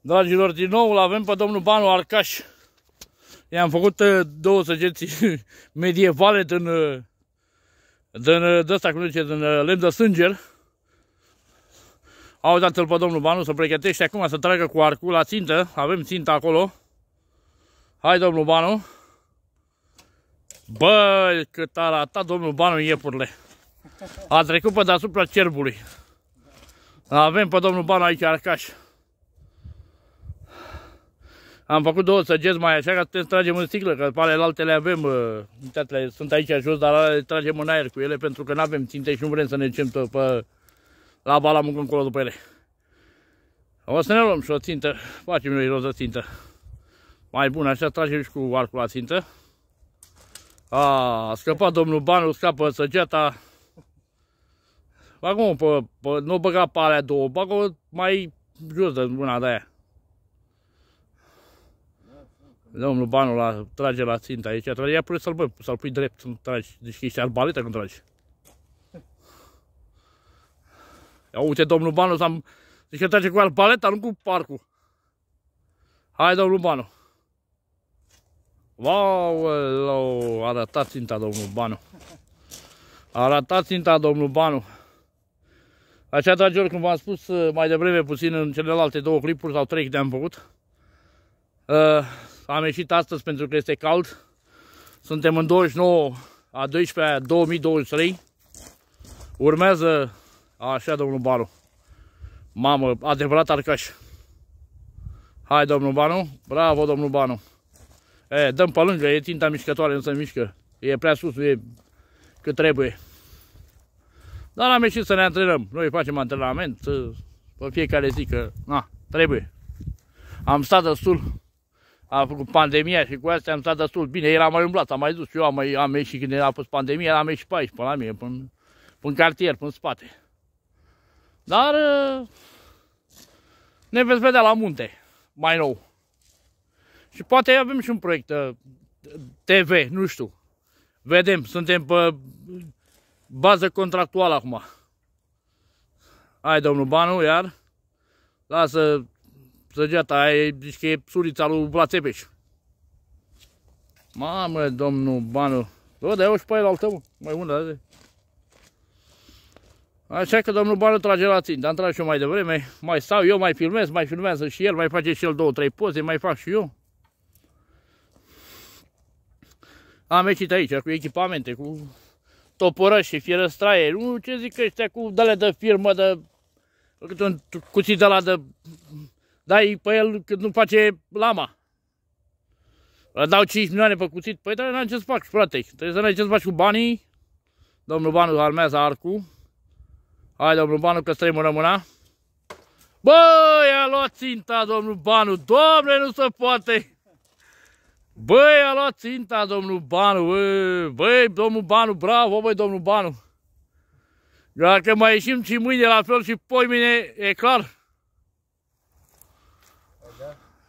Dragilor, din nou l avem pe domnul Banu Arcaș. I-am făcut uh, două săgeți medievale din, uh, din, ăsta, uh, cum zice, din lemn de sânger. Au dat l pe domnul Banu să pregătește acum să tragă cu arcul la țintă. Avem țintă acolo. Hai, domnul Banu. Băi, cât a ratat domnul Banu iepurile. A trecut pe deasupra cerbului. Avem pe domnul Banu aici, Arcaș. Am făcut două săgeți mai așa ca să tragem în sticlă, că pe alte le avem, uh, sunt aici jos, dar le tragem în aer cu ele pentru că nu avem ținte și nu vrem să ne cem pe, la bala muncă încolo după ele. O să ne luăm și o țintă, facem noi roză țintă. Mai bun, așa tragem și cu arcul la țintă. A, a scăpat domnul Banu, scapă săgeata. Bagă-o pe, nu băga pe alea două, bagă mai jos de una de aia. Domnul Banu la, trage la țintă aici, trage, ia pune să-l să-l pui drept, nu tragi, deci ești arbaletă când tragi. Ia uite, domnul Banu, am... deci trage cu arbaleta, nu cu parcul. Hai, domnul Banu. Wow, l arătat ținta domnul Banu. A arătat ținta domnul Banu. Așa, dragilor, cum v-am spus uh, mai devreme puțin în celelalte două clipuri sau trei de am făcut, uh, am ieșit astăzi pentru că este cald. Suntem în 29 a 12 -a 2023. Urmează așa domnul Baru. Mamă, adevărat arcaș. Hai domnul Banu, bravo domnul Banu. E, dăm pe lângă, e tinta mișcătoare, nu se mișcă. E prea sus, e cât trebuie. Dar am ieșit să ne antrenăm. Noi facem antrenament pe fiecare zi că, na, trebuie. Am stat destul a făcut pandemia și cu asta am stat destul. Bine, el a mai umblat, am mai dus. Eu am, mai, am ieșit când a fost pandemia, am ieșit pe aici, până la mine, până, până cartier, până spate. Dar ă, ne veți vedea la munte, mai nou. Și poate avem și un proiect ă, TV, nu știu. Vedem, suntem pe bază contractuală acum. Hai, domnul Banu, iar. Lasă săgeata e, zici că e surița lui Blațepeș. Mamă, domnul Banu. Bă, dar eu și pe el al tău, mai unde azi. Așa că domnul Banu trage la țin, dar trage și eu mai devreme. Mai stau eu, mai filmez, mai filmează și el, mai face și el două, trei poze, mai fac și eu. Am ieșit aici cu echipamente, cu toporăși și fierăstraie. Nu, ce zic ăștia cu dale de firmă, de câte un cuțit de la de dai pe el cât nu face lama. Îl dau 5 milioane pe cuțit, păi dar n-am ce să fac, frate. Trebuie să n ce să faci cu banii. Domnul Banu armează arcul. Hai, domnul Banu, că străim rămâna. Bă, i-a luat ținta, domnul Banu. Doamne, nu se poate. Bă, i-a luat ținta, domnul Banu. Bă, bă domnul Banu, bravo, băi, domnul Banu. Dacă mai ieșim și mâine la fel și poi mine, e clar,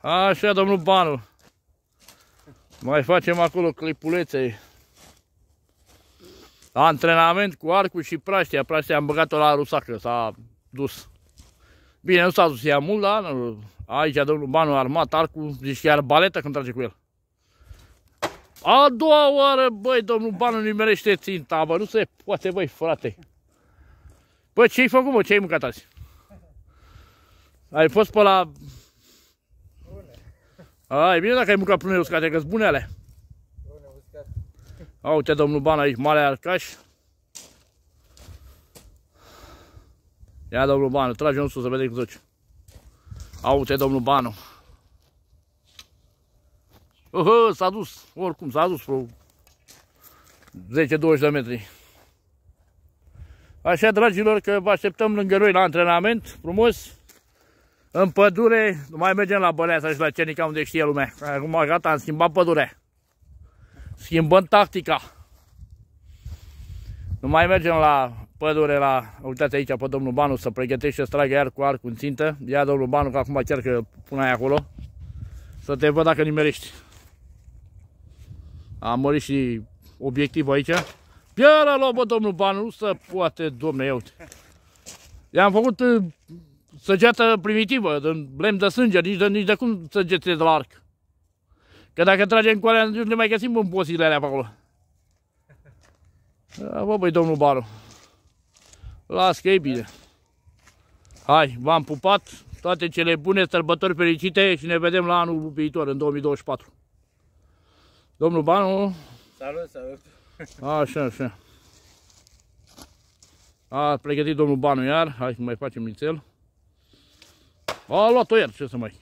Așa, domnul Banu. Mai facem acolo clipulețe. Antrenament cu arcul și praștia. Praștia am băgat-o la rusacă, s-a dus. Bine, nu s-a dus ea mult, dar aici domnul Banu armat arcul, zici chiar baletă când trage cu el. A doua oară, băi, domnul Banu nimerește ținta, bă, nu se poate, băi, frate. Bă, ce-ai făcut, bă, ce-ai mâncat azi? Ai fost pe la a, e bine dacă ai mâncat prune uscate, că-s bunele. Prune uscate. A, uite domnul Ban aici, mare arcaș. Ia domnul Banu, trage un sus să vedem cum duci. A, uite domnul Banu. Uhă, s-a dus, oricum s-a dus vreo 10-20 de metri. Așa, dragilor, că vă așteptăm lângă noi la antrenament, frumos. În pădure, nu mai mergem la Băleasa și la Cernica unde știe lumea. Acum gata, am schimbat pădure. Schimbăm tactica. Nu mai mergem la pădure, la... Uitați aici pe domnul Banu să pregătește să tragă iar cu arcul în țintă. Ia domnul Banu, că acum chiar că pun acolo. Să te văd dacă nimerești. Am mărit și obiectivul aici. Piara lua, domnul Banu, nu se poate, domne, eu. I-am făcut săgeată primitivă, de lemn de sânge, nici de, nici de cum săgețe de arc. Că dacă tragem cu alea, nu ne mai găsim în posile alea pe acolo. Da, bă, băi, domnul Baru. Las că e bine. Hai, v-am pupat. Toate cele bune, sărbători fericite și ne vedem la anul viitor, în 2024. Domnul Banu. Salut, salut. Așa, așa. A pregătit domnul Banu iar. Hai, mai facem nițel. A luat-o iar, ce să mai...